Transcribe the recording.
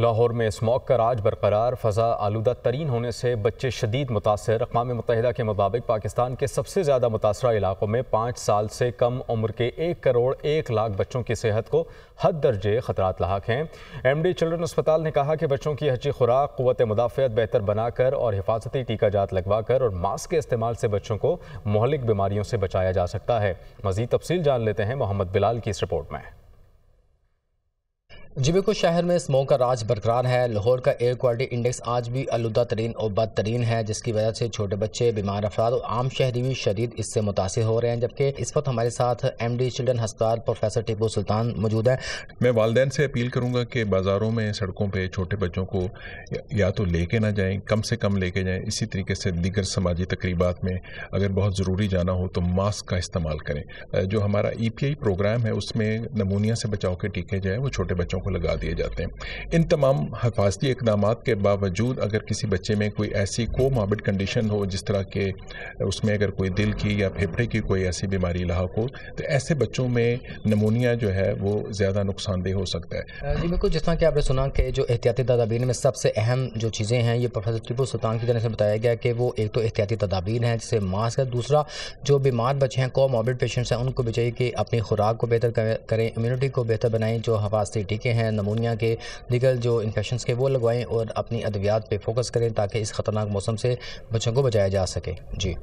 लाहौर में स्मॉग का राज बरकरार फ़ज़ा आलूदा तरीन होने से बच्चे शदीद मुतासर अकवा मुतहदा के मुताबिक पाकिस्तान के सबसे ज़्यादा मुतासर इलाकों में पाँच साल से कम उम्र के एक करोड़ एक लाख बच्चों की सेहत को हद दर्जे खतरात लाक हैं एम डी चिल्ड्रन अस्पताल ने कहा कि बच्चों की अच्छी खुराक क़वत मुदाफ़त बेहतर बनाकर और हिफाजती टीका जात लगवा कर और मास्क के इस्तेमाल से बच्चों को महलिक बीमारियों से बचाया जा सकता है मज़ीद तफसील जान लेते हैं मोहम्मद बिलाल की इस रिपोर्ट में बिल्कुल शहर में स्मोक का राज बरकरार है लाहौर का एयर क्वालिटी इंडेक्स आज भी आलूदा तरीन और बदतरीन है जिसकी वजह से छोटे बच्चे बीमार अफराद और आम शहरी भी शदीद इससे मुतासर हो रहे हैं जबकि इस वक्त हमारे साथ M D children hospital professor Tipu Sultan मौजूद है मैं वालदेन से अपील करूँगा कि बाज़ारों में सड़कों पर छोटे बच्चों को या तो लेके ना जाएँ कम से कम लेके जाएँ इसी तरीके से दीगर समाजी तकरीबा में अगर बहुत ज़रूरी जाना हो तो मास्क का इस्तेमाल करें जो हमारा ई पी आई प्रोग्राम है उसमें नमूनिया से बचाव के टीके जो वो छोटे बच्चों को लगा दिए जाते हैं इन तमाम हफाजती इकदाम के बावजूद अगर किसी बच्चे में कोई ऐसी को मॉबिड कंडीशन हो जिस तरह के उसमें अगर कोई दिल की या फेफड़े की कोई ऐसी बीमारी लाक हो तो ऐसे बच्चों में नमोनिया जो है वो ज़्यादा नुकसानदेह हो सकता है जी बिल्कुल जिस तरह कि आपने सुना कि जो एहतियाती तदाबीर में सबसे अहम जो चीज़ें हैं ये प्रोफेसर टिपू सुल्तान की तरह से बताया गया कि वो एक तो एहतियाती तदाबीर हैं जिससे मास्क है दूसरा जो बीमार बच्चे हैं को मॉबिड पेशेंट्स हैं उनको भी चाहिए कि अपनी खुराक को बेहतर करें इम्यूनिटी को बेहतर बनाएं जो हफाजती टीके हैं नमोनिया के दिगर जो इन्फेक्शन के वो लगवाएँ और अपनी अद्वियात पर फोकस करें ताकि इस ख़तरनाक मौसम से बच्चों को बचाया जा सके जी